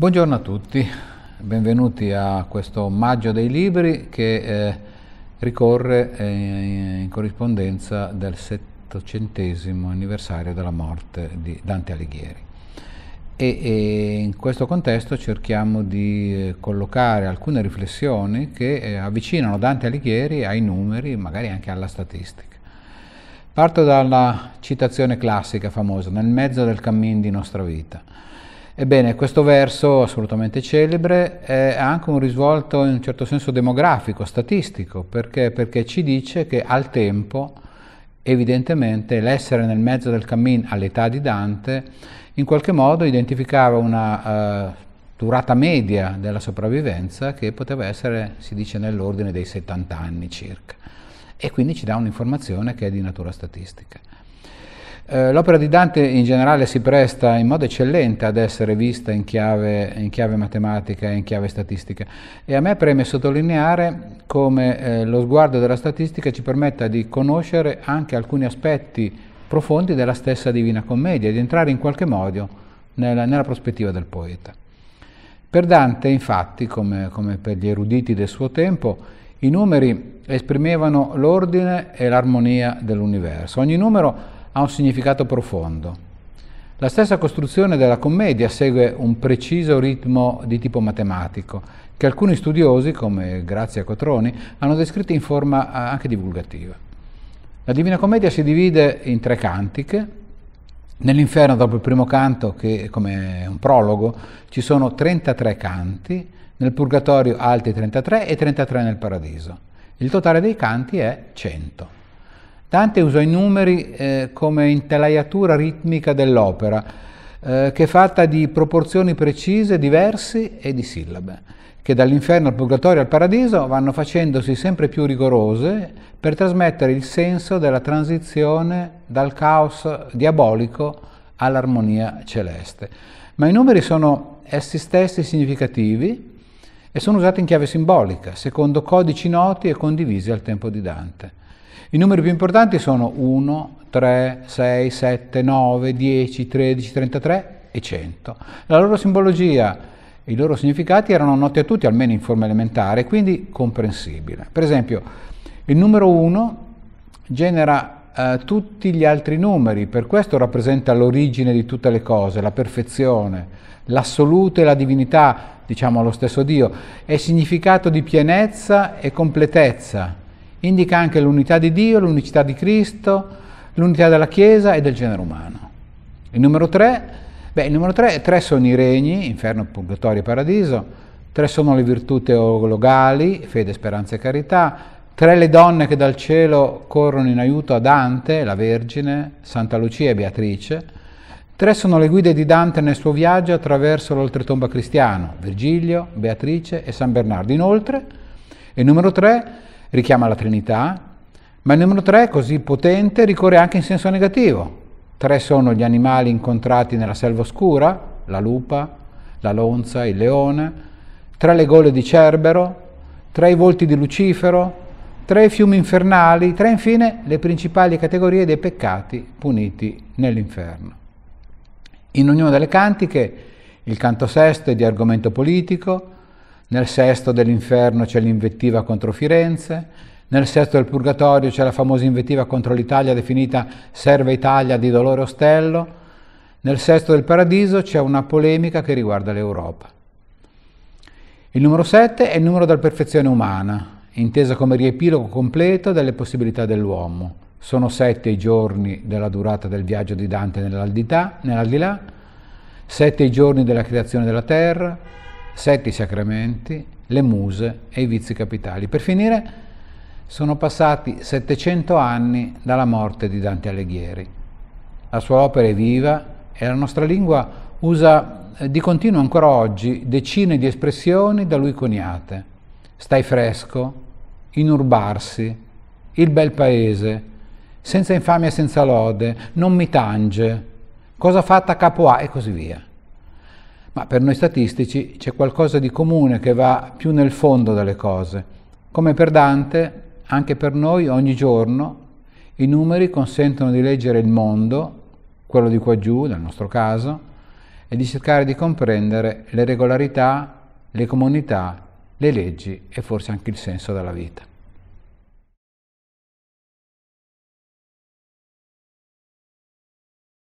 Buongiorno a tutti, benvenuti a questo omaggio dei libri che eh, ricorre eh, in corrispondenza del 700 anniversario della morte di Dante Alighieri. E, e in questo contesto cerchiamo di eh, collocare alcune riflessioni che eh, avvicinano Dante Alighieri ai numeri, magari anche alla statistica. Parto dalla citazione classica famosa, nel mezzo del cammin di nostra vita Ebbene, questo verso assolutamente celebre ha anche un risvolto in un certo senso demografico, statistico, perché, perché ci dice che al tempo, evidentemente, l'essere nel mezzo del cammin all'età di Dante in qualche modo identificava una uh, durata media della sopravvivenza che poteva essere, si dice, nell'ordine dei 70 anni circa. E quindi ci dà un'informazione che è di natura statistica. Eh, l'opera di Dante in generale si presta in modo eccellente ad essere vista in chiave, in chiave matematica e in chiave statistica e a me preme sottolineare come eh, lo sguardo della statistica ci permetta di conoscere anche alcuni aspetti profondi della stessa Divina Commedia, di entrare in qualche modo nella, nella prospettiva del poeta. Per Dante, infatti, come, come per gli eruditi del suo tempo, i numeri esprimevano l'ordine e l'armonia dell'universo. Ogni numero ha un significato profondo. La stessa costruzione della commedia segue un preciso ritmo di tipo matematico, che alcuni studiosi, come Grazia Cotroni, hanno descritto in forma eh, anche divulgativa. La Divina Commedia si divide in tre cantiche, Nell'inferno, dopo il primo canto, che come un prologo, ci sono 33 canti nel purgatorio altri 33 e 33 nel paradiso. Il totale dei canti è 100. Dante usa i numeri eh, come intelaiatura ritmica dell'opera, eh, che è fatta di proporzioni precise, di versi e di sillabe, che dall'inferno al purgatorio al paradiso vanno facendosi sempre più rigorose per trasmettere il senso della transizione dal caos diabolico all'armonia celeste. Ma i numeri sono essi stessi significativi, e sono usate in chiave simbolica, secondo codici noti e condivisi al tempo di Dante. I numeri più importanti sono 1, 3, 6, 7, 9, 10, 13, 33 e 100. La loro simbologia e i loro significati erano noti a tutti, almeno in forma elementare, quindi comprensibile. Per esempio, il numero 1 genera eh, tutti gli altri numeri, per questo rappresenta l'origine di tutte le cose, la perfezione, l'assoluto e la divinità, diciamo lo stesso Dio, è significato di pienezza e completezza, indica anche l'unità di Dio, l'unicità di Cristo, l'unità della Chiesa e del genere umano. Il numero 3, beh, il numero 3, 3 sono i regni, inferno, purgatorio e paradiso, tre sono le virtù teologali, fede, speranza e carità, Tre le donne che dal cielo corrono in aiuto a Dante, la Vergine, Santa Lucia e Beatrice. Tre sono le guide di Dante nel suo viaggio attraverso l'oltretomba cristiano, Virgilio, Beatrice e San Bernardo. Inoltre, il numero tre richiama la Trinità, ma il numero tre, così potente, ricorre anche in senso negativo. Tre sono gli animali incontrati nella selva oscura, la lupa, la lonza, il leone, tre le gole di Cerbero, tre i volti di Lucifero, tre i fiumi infernali, tre infine le principali categorie dei peccati puniti nell'inferno. In ognuna delle cantiche, il canto sesto è di argomento politico, nel sesto dell'inferno c'è l'invettiva contro Firenze, nel sesto del purgatorio c'è la famosa invettiva contro l'Italia definita Serve Italia di Dolore Ostello, nel sesto del paradiso c'è una polemica che riguarda l'Europa. Il numero 7 è il numero della perfezione umana, intesa come riepilogo completo delle possibilità dell'uomo. Sono sette i giorni della durata del viaggio di Dante nell'aldilà, nell'aldilà sette i giorni della creazione della terra, sette i sacramenti, le muse e i vizi capitali. Per finire, sono passati 700 anni dalla morte di Dante Alighieri. La sua opera è viva e la nostra lingua usa eh, di continuo ancora oggi decine di espressioni da lui coniate stai fresco, inurbarsi, il bel paese, senza infamia e senza lode, non mi tange, cosa fatta a capo A e così via. Ma per noi statistici c'è qualcosa di comune che va più nel fondo delle cose. Come per Dante, anche per noi ogni giorno i numeri consentono di leggere il mondo, quello di qua giù, nel nostro caso, e di cercare di comprendere le regolarità, le comunità le leggi e forse anche il senso della vita.